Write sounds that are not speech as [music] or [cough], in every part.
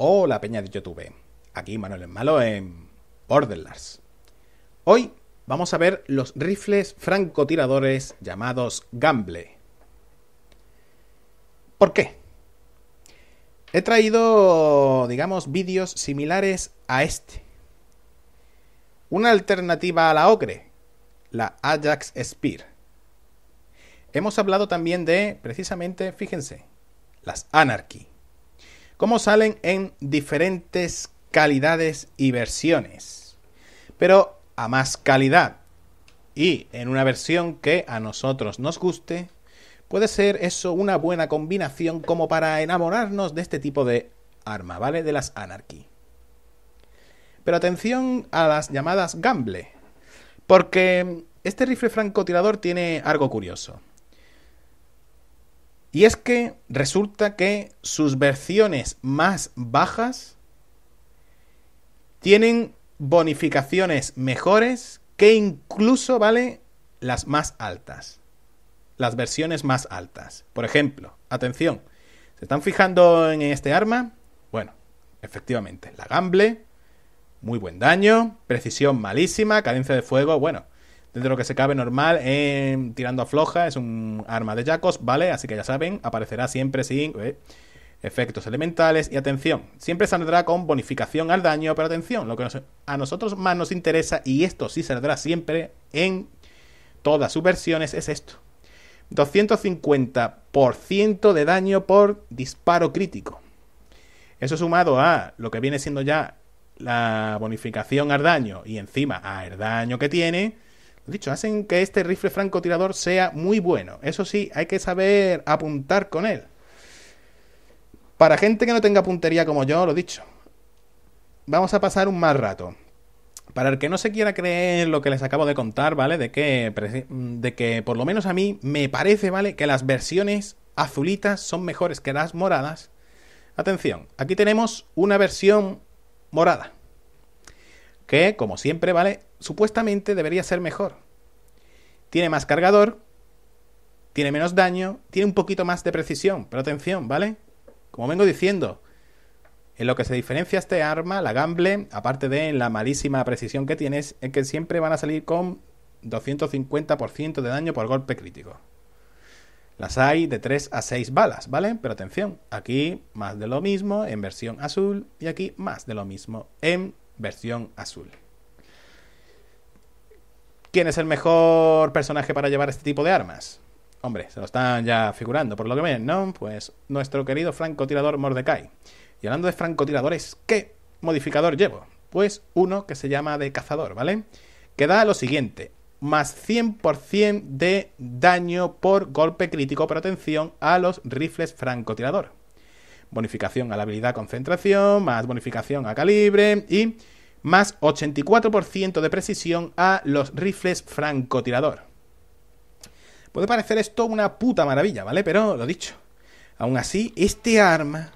Hola peña de YouTube, aquí Manuel el Malo en Borderlands. Hoy vamos a ver los rifles francotiradores llamados Gamble. ¿Por qué? He traído, digamos, vídeos similares a este. Una alternativa a la ocre, la Ajax Spear. Hemos hablado también de, precisamente, fíjense, las Anarchy Cómo salen en diferentes calidades y versiones. Pero a más calidad y en una versión que a nosotros nos guste, puede ser eso una buena combinación como para enamorarnos de este tipo de arma, ¿vale? De las Anarchy. Pero atención a las llamadas Gamble, porque este rifle francotirador tiene algo curioso. Y es que resulta que sus versiones más bajas tienen bonificaciones mejores que incluso, ¿vale? Las más altas. Las versiones más altas. Por ejemplo, atención, ¿se están fijando en este arma? Bueno, efectivamente, la gamble, muy buen daño, precisión malísima, cadencia de fuego, bueno de lo que se cabe normal, em, tirando a floja, es un arma de Jacos, ¿vale? Así que ya saben, aparecerá siempre sin eh, efectos elementales y atención. Siempre saldrá con bonificación al daño, pero atención, lo que a nosotros más nos interesa, y esto sí saldrá siempre en todas sus versiones, es esto. 250% de daño por disparo crítico. Eso sumado a lo que viene siendo ya la bonificación al daño y encima al daño que tiene, dicho, hacen que este rifle francotirador sea muy bueno. Eso sí, hay que saber apuntar con él. Para gente que no tenga puntería como yo, lo dicho. Vamos a pasar un mal rato. Para el que no se quiera creer lo que les acabo de contar, ¿vale? De que, de que por lo menos a mí me parece, ¿vale? Que las versiones azulitas son mejores que las moradas. Atención, aquí tenemos una versión morada. Que, como siempre, ¿vale? supuestamente debería ser mejor. Tiene más cargador, tiene menos daño, tiene un poquito más de precisión, pero atención, ¿vale? Como vengo diciendo, en lo que se diferencia este arma, la Gamble, aparte de la malísima precisión que tiene, es que siempre van a salir con 250% de daño por golpe crítico. Las hay de 3 a 6 balas, ¿vale? Pero atención, aquí más de lo mismo en versión azul y aquí más de lo mismo en versión azul. ¿Quién es el mejor personaje para llevar este tipo de armas? Hombre, se lo están ya figurando, por lo que ven, ¿no? Pues nuestro querido francotirador Mordecai. Y hablando de francotiradores, ¿qué modificador llevo? Pues uno que se llama de cazador, ¿vale? Que da lo siguiente, más 100% de daño por golpe crítico, pero atención a los rifles francotirador. Bonificación a la habilidad concentración, más bonificación a calibre y más 84% de precisión a los rifles francotirador. Puede parecer esto una puta maravilla, ¿vale? Pero lo dicho. Aún así, este arma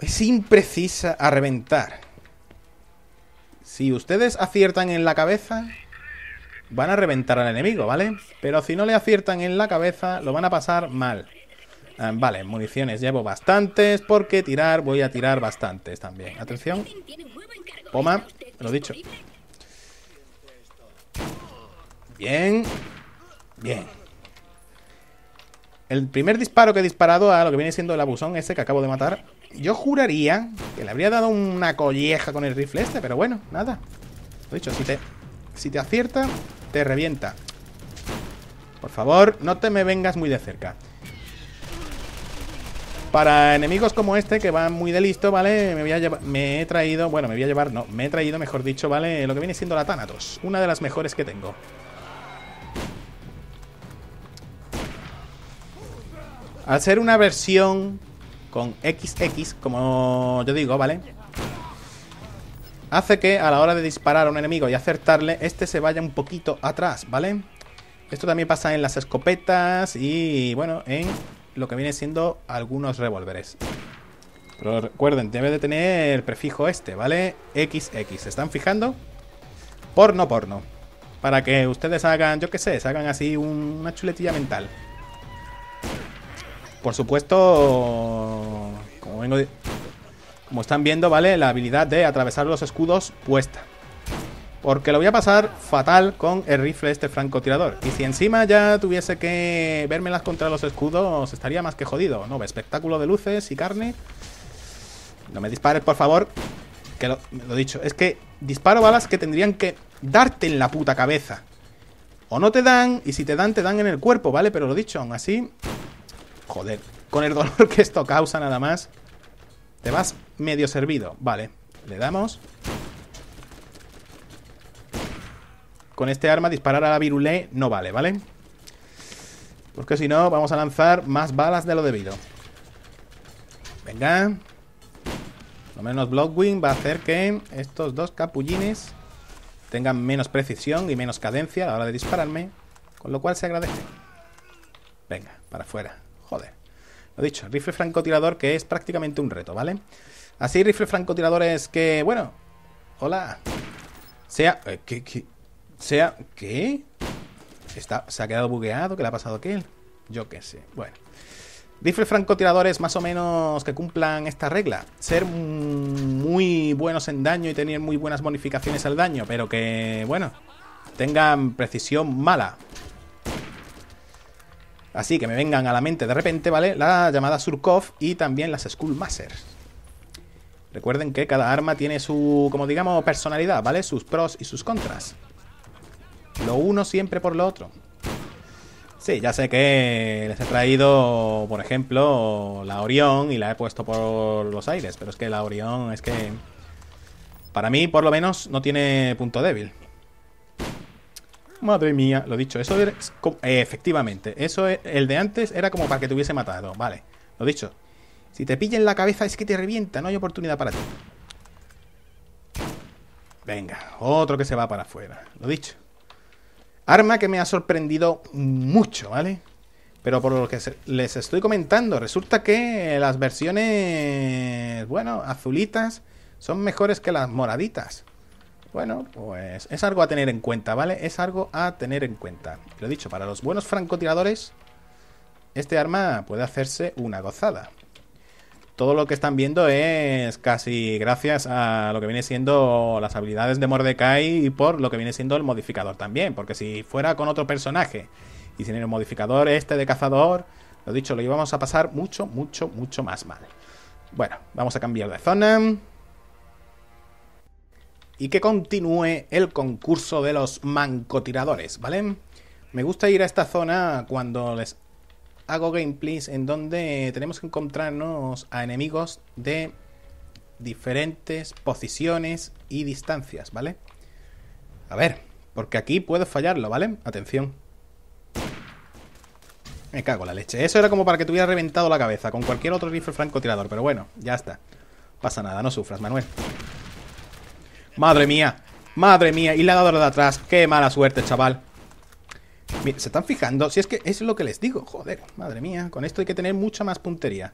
es imprecisa a reventar. Si ustedes aciertan en la cabeza, van a reventar al enemigo, ¿vale? Pero si no le aciertan en la cabeza, lo van a pasar mal. Ah, vale, municiones llevo bastantes, porque tirar voy a tirar bastantes también. Atención. Poma, lo dicho. Bien. Bien. El primer disparo que he disparado a lo que viene siendo el abusón ese que acabo de matar. Yo juraría que le habría dado una colleja con el rifle este, pero bueno, nada. Lo dicho, si te, si te acierta, te revienta. Por favor, no te me vengas muy de cerca. Para enemigos como este, que van muy de listo, ¿vale? Me Me he traído. Bueno, me voy a llevar. No, me he traído, mejor dicho, ¿vale? Lo que viene siendo la Thanatos. Una de las mejores que tengo. Al ser una versión con XX, como yo digo, ¿vale? Hace que a la hora de disparar a un enemigo y acertarle, este se vaya un poquito atrás, ¿vale? Esto también pasa en las escopetas y, bueno, en lo que viene siendo algunos revólveres. Pero recuerden, debe de tener el prefijo este, ¿vale? XX. ¿Se están fijando? Porno, porno. Para que ustedes hagan, yo qué sé, se hagan así una chuletilla mental. Por supuesto, como vengo... Como están viendo, ¿vale? La habilidad de atravesar los escudos puesta. Porque lo voy a pasar fatal con el rifle este francotirador. Y si encima ya tuviese que vérmelas contra los escudos, estaría más que jodido. No, espectáculo de luces y carne. No me dispares, por favor. Que lo, dicho, es que disparo balas que tendrían que darte en la puta cabeza. O no te dan, y si te dan, te dan en el cuerpo, ¿vale? Pero lo dicho, aún así... Joder, con el dolor que esto causa nada más. Te vas medio servido. Vale, le damos... con este arma disparar a la virulé no vale, ¿vale? Porque si no, vamos a lanzar más balas de lo debido. Venga. Lo menos Blockwing va a hacer que estos dos capullines tengan menos precisión y menos cadencia a la hora de dispararme. Con lo cual se agradece. Venga, para afuera. Joder. Lo dicho, rifle francotirador que es prácticamente un reto, ¿vale? Así rifle francotirador es que, bueno... Hola. Sea... Eh, qué sea... ¿Qué? Está, ¿Se ha quedado bugueado? ¿Qué le ha pasado a aquel? Yo qué sé. Bueno. Rifles francotiradores más o menos que cumplan esta regla. Ser muy buenos en daño y tener muy buenas bonificaciones al daño, pero que, bueno, tengan precisión mala. Así que me vengan a la mente de repente, ¿vale? La llamada Surkov y también las Skullmasters. Recuerden que cada arma tiene su, como digamos, personalidad, ¿vale? Sus pros y sus contras. Lo uno siempre por lo otro. Sí, ya sé que les he traído, por ejemplo, la Orión y la he puesto por los aires, pero es que la Orión es que... Para mí, por lo menos, no tiene punto débil. Madre mía, lo dicho, eso es... Eh, efectivamente, eso e, el de antes era como para que te hubiese matado, vale, lo dicho. Si te pilla en la cabeza es que te revienta, no hay oportunidad para ti. Venga, otro que se va para afuera, lo dicho. Arma que me ha sorprendido mucho, ¿vale? Pero por lo que les estoy comentando, resulta que las versiones, bueno, azulitas son mejores que las moraditas. Bueno, pues es algo a tener en cuenta, ¿vale? Es algo a tener en cuenta. Lo dicho, para los buenos francotiradores, este arma puede hacerse una gozada todo lo que están viendo es casi gracias a lo que viene siendo las habilidades de Mordecai y por lo que viene siendo el modificador también. Porque si fuera con otro personaje y sin el modificador este de cazador, lo dicho, lo íbamos a pasar mucho, mucho, mucho más mal. Bueno, vamos a cambiar de zona. Y que continúe el concurso de los mancotiradores, ¿vale? Me gusta ir a esta zona cuando les hago gameplays en donde tenemos que encontrarnos a enemigos de diferentes posiciones y distancias, ¿vale? A ver, porque aquí puedo fallarlo, ¿vale? Atención. Me cago la leche. Eso era como para que te hubiera reventado la cabeza con cualquier otro rifle francotirador, pero bueno, ya está. Pasa nada, no sufras, Manuel. Madre mía, madre mía, y la ha dado de atrás. Qué mala suerte, chaval. Se están fijando, si es que es lo que les digo, joder, madre mía, con esto hay que tener mucha más puntería.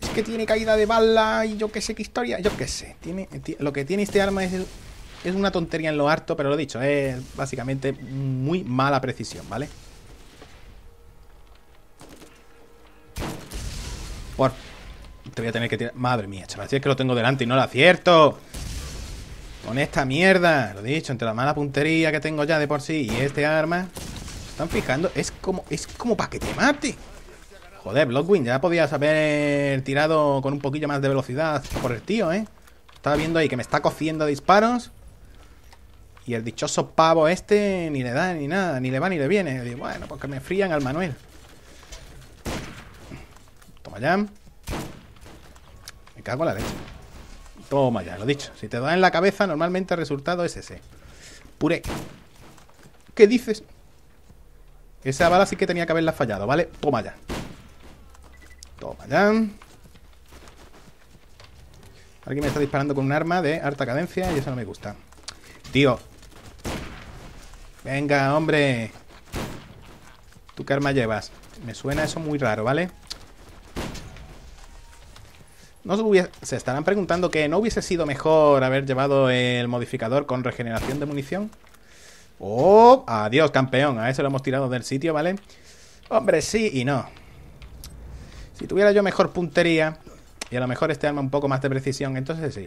Es que tiene caída de bala y yo qué sé qué historia, yo qué sé. Tiene, lo que tiene este arma es, es una tontería en lo harto, pero lo he dicho, es básicamente muy mala precisión, ¿vale? Por... Te voy a tener que tirar... Madre mía, chaval, si es que lo tengo delante y no lo acierto. Con esta mierda, lo he dicho, entre la mala puntería que tengo ya de por sí y este arma están fijando? Es como, es como para que te mate. Joder, Bloodwing, ya podías haber tirado con un poquillo más de velocidad por el tío, ¿eh? Estaba viendo ahí que me está cociendo disparos. Y el dichoso pavo este ni le da ni nada, ni le va ni le viene. bueno, porque pues me frían al Manuel. Toma ya. Me cago en la leche. Toma ya, lo dicho. Si te da en la cabeza, normalmente el resultado es ese. Puré. ¿Qué dices? Esa bala sí que tenía que haberla fallado, ¿vale? Toma ya. Toma ya. Alguien me está disparando con un arma de alta cadencia y eso no me gusta. Tío. Venga, hombre. ¿Tú qué arma llevas? Me suena eso muy raro, ¿vale? No se, se estarán preguntando que no hubiese sido mejor haber llevado el modificador con regeneración de munición. ¡Oh! Adiós, campeón. A eso lo hemos tirado del sitio, ¿vale? Hombre, sí y no. Si tuviera yo mejor puntería y a lo mejor este arma un poco más de precisión, entonces sí.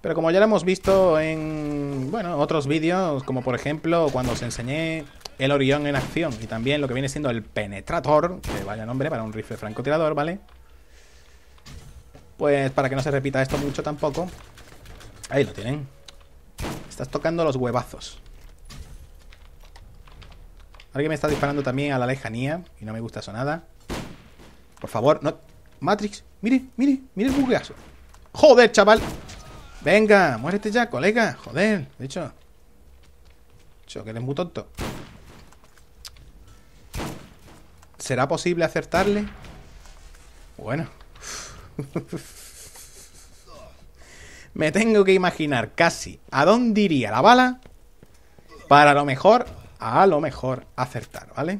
Pero como ya lo hemos visto en, bueno, otros vídeos, como por ejemplo cuando os enseñé el Orión en acción y también lo que viene siendo el Penetrator, que vaya nombre para un rifle francotirador, ¿vale? Pues para que no se repita esto mucho tampoco. Ahí lo tienen. Estás tocando los huevazos. Alguien me está disparando también a la lejanía y no me gusta eso nada. Por favor, no... Matrix, mire, mire, mire el bugueazo. ¡Joder, chaval! ¡Venga! ¡Muérete ya, colega! ¡Joder! De hecho... que eres muy tonto. ¿Será posible acertarle? Bueno. [laughs] me tengo que imaginar casi a dónde iría la bala para a lo mejor, a lo mejor acertar, ¿vale?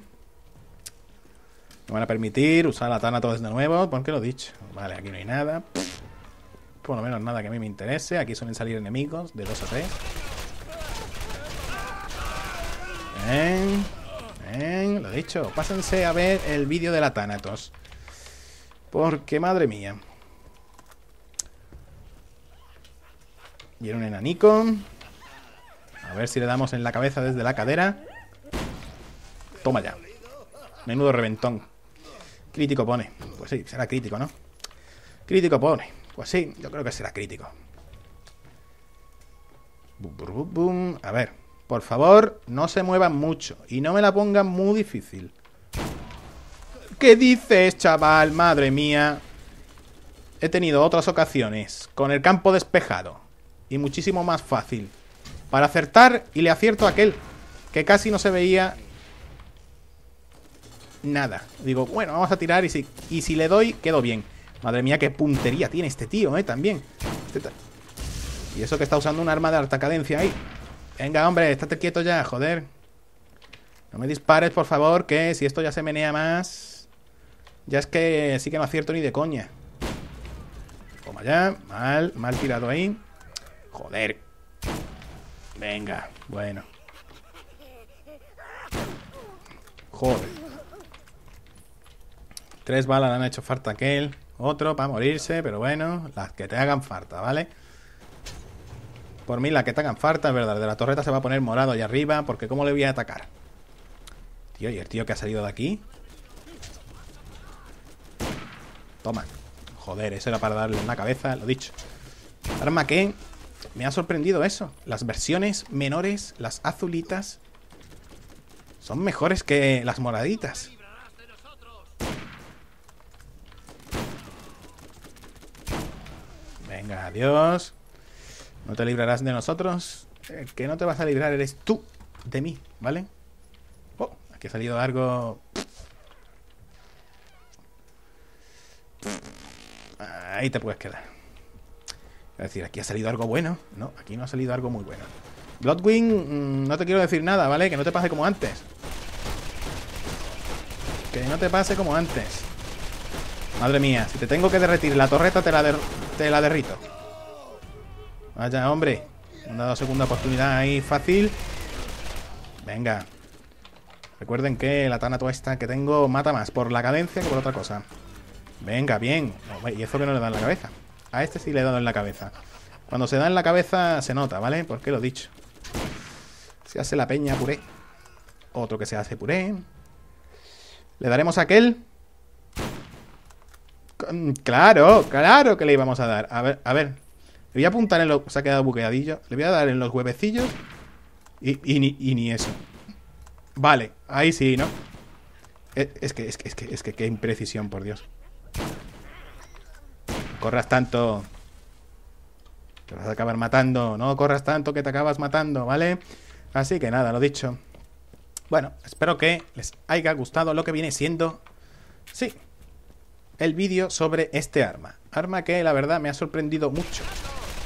Me van a permitir usar la Tana de nuevo, porque lo he dicho. Vale, aquí no hay nada. Por lo menos nada que a mí me interese. Aquí suelen salir enemigos de 2 a 3. lo he dicho. Pásense a ver el vídeo de la Thanatos. Porque, madre mía. en un enanico. A ver si le damos en la cabeza desde la cadera. Toma ya. Menudo reventón. Crítico pone. Pues sí, será crítico, ¿no? Crítico pone. Pues sí, yo creo que será crítico. A ver, por favor, no se muevan mucho y no me la pongan muy difícil. ¿Qué dices, chaval? Madre mía. He tenido otras ocasiones con el campo despejado y muchísimo más fácil. Para acertar, y le acierto a aquel, que casi no se veía nada. Digo, bueno, vamos a tirar y si, y si le doy, quedo bien. Madre mía, qué puntería tiene este tío, ¿eh? También. Este y eso que está usando un arma de alta cadencia ahí. Venga, hombre, estate quieto ya, joder. No me dispares, por favor, que si esto ya se menea más... Ya es que sí que no acierto ni de coña. Toma ya. Mal, mal tirado ahí. Joder. Venga, bueno. Joder. Tres balas han hecho falta aquel. Otro para morirse, pero bueno, las que te hagan falta, ¿vale? Por mí, las que te hagan falta, es verdad. De la torreta se va a poner morado allá arriba, porque ¿cómo le voy a atacar? Tío, ¿y el tío que ha salido de aquí? Toma. Joder, eso era para darle una cabeza, lo dicho. ¿Arma que... Me ha sorprendido eso. Las versiones menores, las azulitas, son mejores que las moraditas. Venga, adiós. No te librarás de nosotros. El que no te vas a librar eres tú de mí, ¿vale? Oh, aquí ha salido algo... Ahí te puedes quedar. Es decir, aquí ha salido algo bueno. No, aquí no ha salido algo muy bueno. Bloodwing, mm, no te quiero decir nada, ¿vale? Que no te pase como antes. Que no te pase como antes. Madre mía, si te tengo que derretir la torreta, te la, derrito. Vaya, hombre. Han dado segunda oportunidad ahí fácil. Venga. Recuerden que la tana esta que tengo mata más por la cadencia que por otra cosa. Venga, bien. Y eso que no le dan la cabeza. A este sí le he dado en la cabeza. Cuando se da en la cabeza se nota, ¿vale? Porque lo he dicho. Se hace la peña puré. Otro que se hace puré. Le daremos a aquel. Claro, claro que le íbamos a dar. A ver, a ver. Le voy a apuntar en los... Se ha quedado buqueadillo. Le voy a dar en los huevecillos. Y, ni, eso. Vale, ahí sí, ¿no? E, es que, es que, es que, es que qué imprecisión, por Dios corras tanto. Te vas a acabar matando. No corras tanto que te acabas matando, ¿vale? Así que nada, lo dicho. Bueno, espero que les haya gustado lo que viene siendo... Sí, el vídeo sobre este arma. Arma que la verdad me ha sorprendido mucho.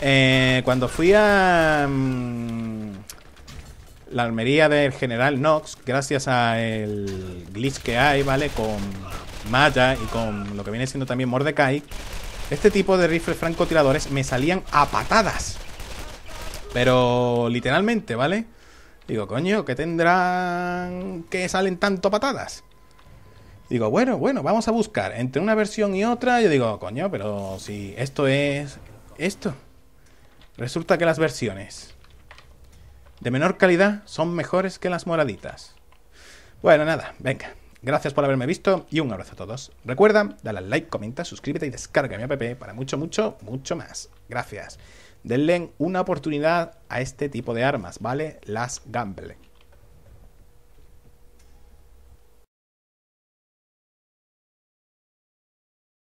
Eh, cuando fui a... Mm, la armería del general Nox, gracias al glitch que hay, ¿vale? Con Maya y con lo que viene siendo también Mordecai, este tipo de rifles francotiradores me salían a patadas. Pero literalmente, ¿vale? Digo, coño, ¿qué tendrán que salen tanto a patadas? Digo, bueno, bueno, vamos a buscar. Entre una versión y otra, yo digo, coño, pero si esto es esto. Resulta que las versiones de menor calidad son mejores que las moraditas. Bueno, nada, venga. Gracias por haberme visto y un abrazo a todos. Recuerda, dale al like, comenta, suscríbete y descarga mi app para mucho, mucho, mucho más. Gracias. Denle una oportunidad a este tipo de armas, ¿vale? Las Gamble.